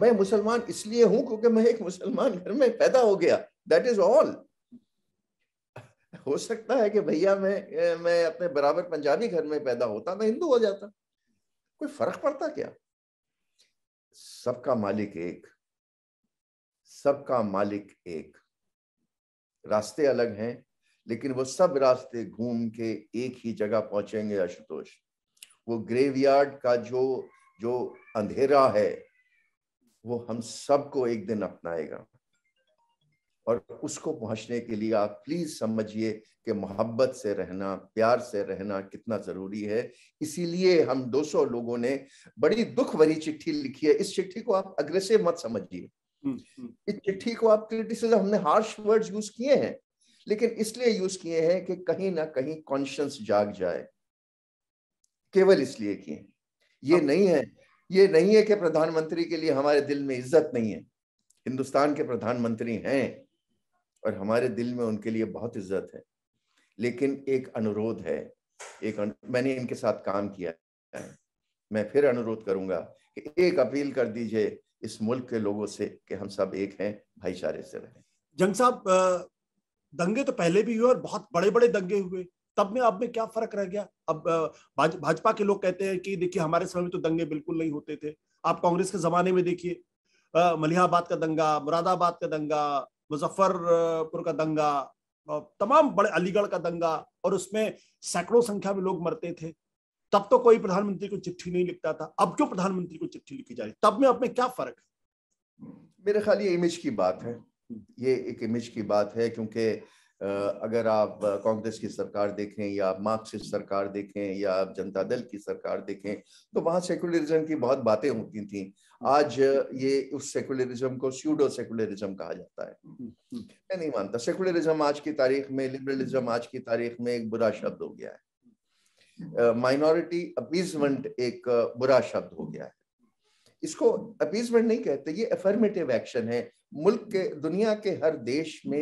मैं मुसलमान इसलिए हूं क्योंकि मैं एक मुसलमान घर में पैदा हो गया दैट इज ऑल हो सकता है कि भैया मैं मैं अपने बराबर पंजाबी घर में पैदा होता तो हिंदू हो जाता कोई फर्क पड़ता क्या सबका मालिक एक सबका मालिक एक रास्ते अलग हैं लेकिन वो सब रास्ते घूम के एक ही जगह पहुंचेंगे आशुतोष वो ग्रेवयार्ड का जो जो अंधेरा है वो हम सबको एक दिन अपनाएगा और उसको पहुंचने के लिए आप प्लीज समझिए कि मोहब्बत से रहना प्यार से रहना कितना जरूरी है इसीलिए हम 200 लोगों ने बड़ी दुख भरी चिट्ठी लिखी है इस चिट्ठी को आप अग्रेसिव मत समझिए हम्म, हम्म। इस चिट्ठी को आप क्रिटिसिज्म हमने हार्श वर्ड्स यूज किए हैं लेकिन इसलिए यूज किए हैं कि कहीं ना कहीं कॉन्शियस जाग जाए केवल इसलिए किए ये नहीं है ये नहीं है कि प्रधानमंत्री के लिए हमारे दिल में इज्जत नहीं है हिंदुस्तान के प्रधानमंत्री हैं और हमारे दिल में उनके लिए बहुत इज्जत है लेकिन एक अनुरोध है एक अन... मैंने इनके साथ काम किया है मैं फिर अनुरोध करूंगा कि एक अपील कर दीजिए इस मुल्क के लोगों से कि हम सब एक हैं भाईचारे से रहें जंग साहब दंगे तो पहले भी हुए और बहुत बड़े बड़े दंगे हुए तब में अब में क्या फर्क रह गया अब भाज, भाजपा के लोग कहते हैं कि देखिए हमारे समय में तो दंगे बिल्कुल नहीं होते थे आप कांग्रेस के जमाने में देखिए मलिहाबाद का दंगा मुरादाबाद का दंगा मुजफ्फरपुर का दंगा तमाम बड़े अलीगढ़ का दंगा और उसमें सैकड़ों संख्या में लोग मरते थे तब तो कोई प्रधानमंत्री को चिट्ठी नहीं लिखता था अब क्यों प्रधानमंत्री को चिट्ठी लिखी जा रही तब में अब में क्या फर्क है मेरे ख्याल ये इमेज की बात है हम्म। ये एक इमेज की बात है क्योंकि अगर आप कांग्रेस की सरकार देखें या आप मार्क्सिस्ट सरकार देखें या आप जनता दल की सरकार देखें तो वहाँ सेकुलरिज्म की बहुत बातें होती थी आज ये उस सेकुलरिज्म को स्यूडो सेकुलरिज्म कहा जाता है मैं नहीं मानता सेकुलरिज्म आज की तारीख में लिबरलिज्म आज की तारीख में एक बुरा शब्द हो गया है माइनॉरिटी अपीजमेंट एक बुरा शब्द हो गया है इसको अपीजमेंट नहीं कहते ये अफर्मेटिव एक्शन है मुल्क के दुनिया के हर देश में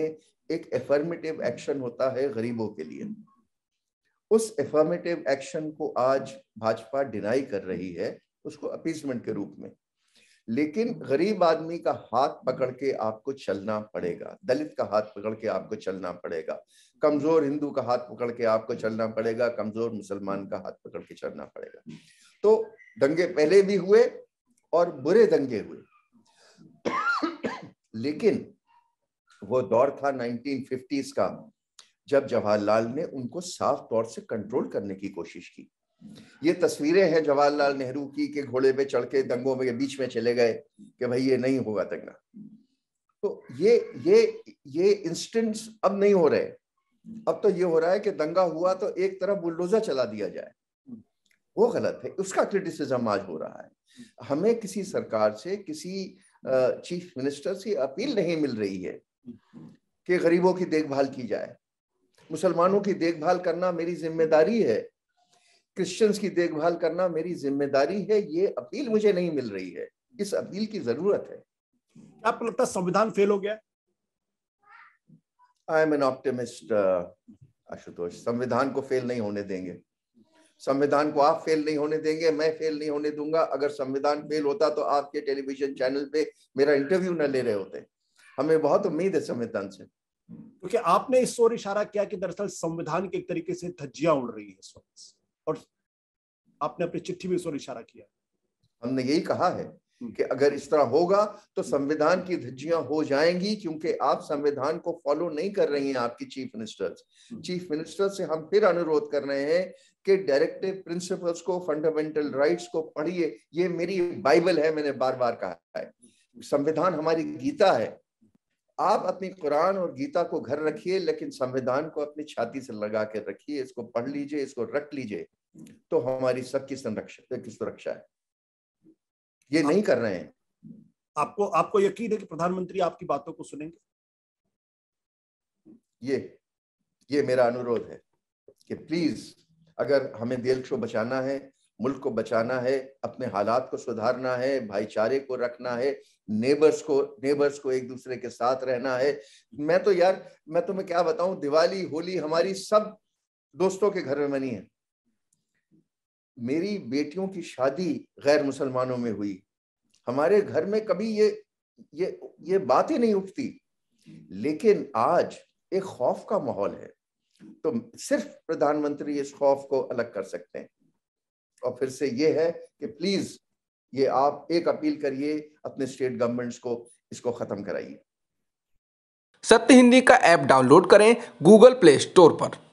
एक एफर्मेटिव एक्शन होता है गरीबों के लिए उस एफर्मेटिव एक्शन को आज भाजपा डिनाई कर रही है उसको अपीजमेंट के रूप में लेकिन गरीब आदमी का हाथ पकड़ के आपको चलना पड़ेगा दलित का हाथ पकड़ के आपको चलना पड़ेगा कमजोर हिंदू का हाथ पकड़ के आपको चलना पड़ेगा कमजोर मुसलमान का हाथ पकड़ के चलना पड़ेगा तो दंगे पहले भी हुए और बुरे दंगे हुए लेकिन वो दौर था 1950s का जब जवाहरलाल ने उनको साफ तौर से कंट्रोल करने की कोशिश की ये तस्वीरें हैं जवाहरलाल नेहरू की के घोड़े पे चढ़ के दंगों में बीच में चले गए कि भाई ये नहीं होगा दंगा तो ये ये ये इंस्टेंट्स अब नहीं हो रहे अब तो ये हो रहा है कि दंगा हुआ तो एक तरफ बुलडोजा चला दिया जाए वो गलत है उसका क्रिटिसिज्म आज हो रहा है हमें किसी सरकार से किसी चीफ मिनिस्टर से अपील नहीं मिल रही है कि गरीबों की देखभाल की जाए मुसलमानों की देखभाल करना मेरी जिम्मेदारी है क्रिश्चियंस की देखभाल करना मेरी जिम्मेदारी है ये अपील मुझे नहीं मिल रही है इस अपील की जरूरत है आपको लगता है संविधान फेल हो गया I am an optimist Ashutosh संविधान को फेल नहीं होने देंगे संविधान को आप फेल नहीं होने देंगे मैं फेल नहीं होने दूंगा अगर संविधान फेल होता तो आपके टेलीविजन चैनल पे मेरा इंटरव्यू न ले रहे होते हमें बहुत उम्मीद है संविधान से क्योंकि तो आपने इस ओर इशारा किया कि दरअसल संविधान के एक तरीके से धज्जिया उड़ रही है इस और आपने अपनी चिट्ठी में इस ओर इशारा किया हमने यही कहा है कि अगर इस तरह होगा तो संविधान की धज्जियां हो जाएंगी क्योंकि आप संविधान को फॉलो नहीं कर रही हैं आपकी चीफ मिनिस्टर्स चीफ मिनिस्टर से हम फिर अनुरोध कर रहे हैं कि डायरेक्टिव प्रिंसिपल्स को फंडामेंटल राइट्स को पढ़िए ये मेरी बाइबल है मैंने बार बार कहा है संविधान हमारी गीता है आप अपनी कुरान और गीता को घर रखिए लेकिन संविधान को अपनी छाती से लगा के रखिए इसको पढ़ लीजिए इसको रख लीजिए तो हमारी सबकी संरक्षा की सुरक्षा है ये नहीं कर रहे हैं आपको आपको यकीन है कि प्रधानमंत्री आपकी बातों को सुनेंगे ये ये मेरा अनुरोध है कि प्लीज अगर हमें देश को बचाना है मुल्क को बचाना है अपने हालात को सुधारना है भाईचारे को रखना है नेबर्स को नेबर्स को एक दूसरे के साथ रहना है मैं तो यार मैं तुम्हें क्या बताऊं दिवाली होली हमारी सब दोस्तों के घर में मनी है मेरी बेटियों की शादी गैर मुसलमानों में हुई हमारे घर में कभी ये ये ये बातें नहीं उठती लेकिन आज एक खौफ का माहौल है तो सिर्फ प्रधानमंत्री इस खौफ को अलग कर सकते हैं और फिर से ये है कि प्लीज ये आप एक अपील करिए अपने स्टेट गवर्नमेंट्स को इसको खत्म कराइए सत्य हिंदी का ऐप डाउनलोड करें गूगल प्ले स्टोर पर